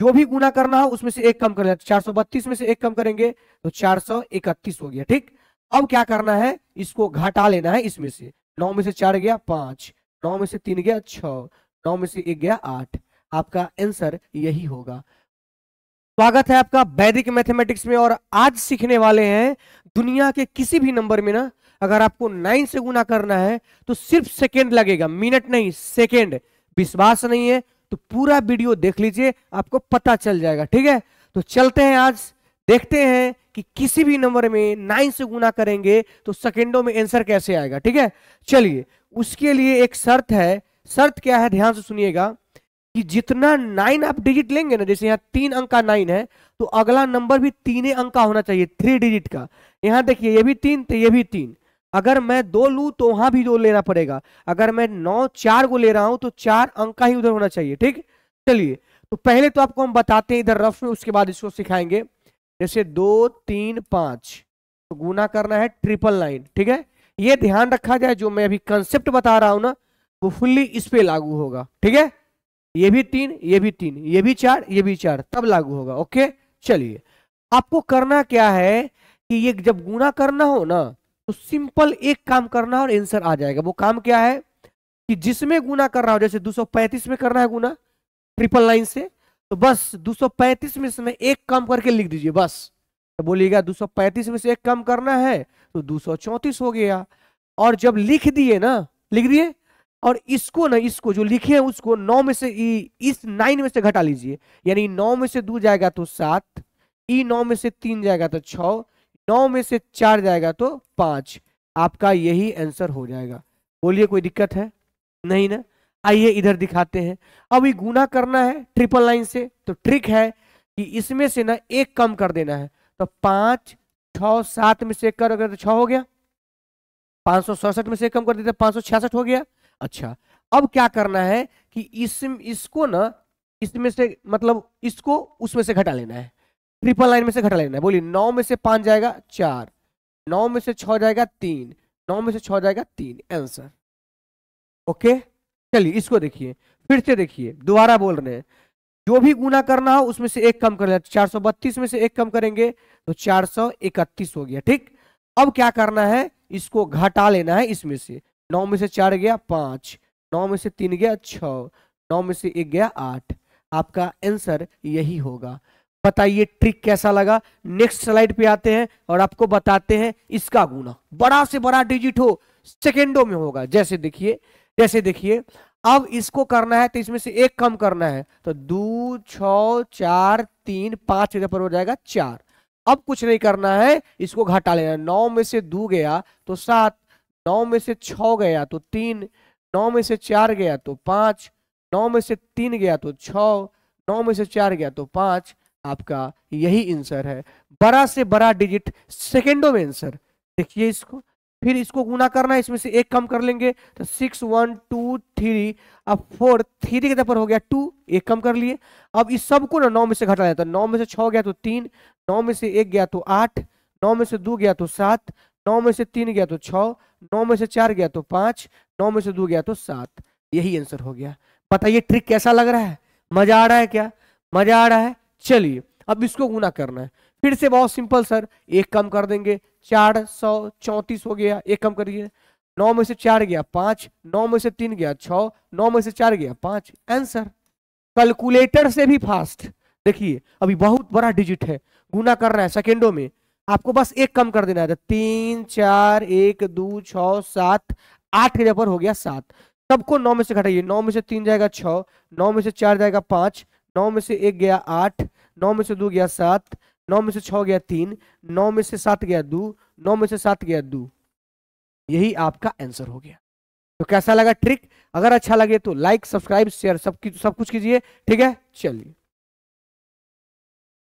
जो भी गुना करना हो उसमें से एक कम कर लेना चार सौ बत्तीस में से एक कम करेंगे तो चार सौ इकतीस हो गया ठीक अब क्या करना है इसको घटा लेना है इसमें से नौ में से चार गया पांच नौ में से तीन गया छ नौ में से एक गया आठ आपका आंसर यही होगा स्वागत है आपका वैदिक मैथमेटिक्स में और आज सीखने वाले हैं दुनिया के किसी भी नंबर में ना अगर आपको नाइन से गुना करना है तो सिर्फ सेकेंड लगेगा मिनट नहीं सेकेंड विश्वास नहीं है तो पूरा वीडियो देख लीजिए आपको पता चल जाएगा ठीक है तो चलते हैं आज देखते हैं कि किसी भी नंबर में नाइन से गुना करेंगे तो सेकेंडों में आंसर कैसे आएगा ठीक है चलिए उसके लिए एक शर्त है शर्त क्या है ध्यान से सुनिएगा कि जितना नाइन आप डिजिट लेंगे ना जैसे यहाँ तीन अंक का नाइन है तो अगला नंबर भी तीन अंक का होना चाहिए थ्री डिजिट का यहाँ देखिए ये भी तीन तो ये भी तीन अगर मैं दो लू तो वहां भी दो लेना पड़ेगा अगर मैं नौ चार को ले रहा हूं तो चार अंक का ही उधर होना चाहिए ठीक चलिए तो पहले तो आपको हम बताते हैं इधर रफ में उसके बाद इसको सिखाएंगे जैसे दो तीन पांच तो गुना करना है ट्रिपल नाइन ठीक है ये ध्यान रखा जाए जो मैं अभी कंसेप्ट बता रहा हूं ना वो फुल्ली इस पे लागू होगा ठीक है ये भी तीन ये भी तीन ये भी चार ये भी चार तब लागू होगा ओके चलिए आपको करना क्या है कि ये जब गुना करना हो ना तो सिंपल एक काम करना और आंसर आ जाएगा वो काम क्या है कि जिसमें गुना कर रहा हो जैसे 235 में करना है गुना ट्रिपल लाइन से तो बस 235 में से एक काम करके लिख दीजिए बस तो बोलिएगा 235 में से एक काम करना है तो 234 हो गया और जब लिख दिए ना लिख दिए और इसको ना इसको जो लिखे हैं उसको नौ में से इस नाइन में से घटा लीजिए यानी नौ में से दो जाएगा तो सात ई नौ में से तीन जाएगा तो छः नौ में से चार जाएगा तो पांच आपका यही आंसर हो जाएगा बोलिए कोई दिक्कत है नहीं ना आइए इधर दिखाते हैं अब ये गुना करना है ट्रिपल लाइन से तो ट्रिक है कि इसमें से ना एक कम कर देना है तो पांच छ सात में से एक कर अगर तो छ हो गया पांच सौ सड़सठ में से कम कर देते पांच सौ छियासठ हो गया अच्छा अब क्या करना है कि इस इसको ना इसमें से मतलब इसको उसमें से घटा लेना है ट्रिपल लाइन में से घटा लेना है बोलिए नौ में से पांच जाएगा चार नौ में से छह जाएगा तीन नौ में से छह जाएगा तीन आंसर ओके चलिए इसको देखिए फिर से देखिए दोबारा बोल रहे हैं जो भी गुना करना हो उसमें से एक कम कर लेना चार सौ बत्तीस में से एक कम करेंगे तो चार सौ इकतीस हो गया ठीक अब क्या करना है इसको घटा लेना है इसमें से नौ में से चार गया पांच नौ में से तीन गया छ नौ में से एक गया आठ आपका आंसर यही होगा बताइए ट्रिक कैसा लगा नेक्स्ट स्लाइड पे आते हैं और आपको बताते हैं इसका गुना बड़ा से बड़ा डिजिट हो सेकेंडो में होगा जैसे देखिए जैसे देखिए अब इसको करना है तो इसमें से एक कम करना है तो दो छ चार तीन पांच पर हो जाएगा चार अब कुछ नहीं करना है इसको घटा लेना नौ में से दो गया तो सात नौ में से छ गया तो तीन नौ में से चार गया तो पांच नौ में से तीन गया तो छ नौ में से चार गया तो पांच आपका यही आंसर है बड़ा से बड़ा डिजिट सेकेंडों में आंसर देखिए इसको फिर इसको गुना करना है इसमें से एक कम कर लेंगे तो सिक्स वन टू थ्री अब फोर थ्री के तरफ हो गया टू एक कम कर लिए अब इस सबको ना नौ में से घटा जाता तो है नौ में से छः गया तो तीन नौ में से एक गया तो आठ नौ में से दो गया तो सात नौ में से तीन गया तो छः नौ में से चार गया तो पाँच नौ में से दो गया तो सात यही आंसर हो गया बताइए ट्रिक कैसा लग रहा है मजा आ रहा है क्या मजा आ रहा है चलिए अब इसको गुना करना है फिर से बहुत सिंपल सर एक कम कर देंगे चार सौ चौंतीस हो गया एक कम करिए नौ में से चार गया पांच नौ में से तीन गया छ नौ में से चार गया पांच आंसर कैलकुलेटर से भी फास्ट देखिए अभी बहुत बड़ा डिजिट है गुना करना है सेकेंडो में आपको बस एक कम कर देना है तो तीन चार एक दो छ सात आठ के पर हो गया सात सबको नौ में से घटाइए नौ में से तीन जाएगा छ नौ में से चार जाएगा पांच नौ में से एक गया आठ नौ में से दो गया सात नौ में से छः गया तीन नौ में से सात गया दो नौ में से सात गया दो यही आपका आंसर हो गया तो कैसा लगा ट्रिक अगर अच्छा लगे तो लाइक सब्सक्राइब शेयर सब सब कुछ कीजिए ठीक है चलिए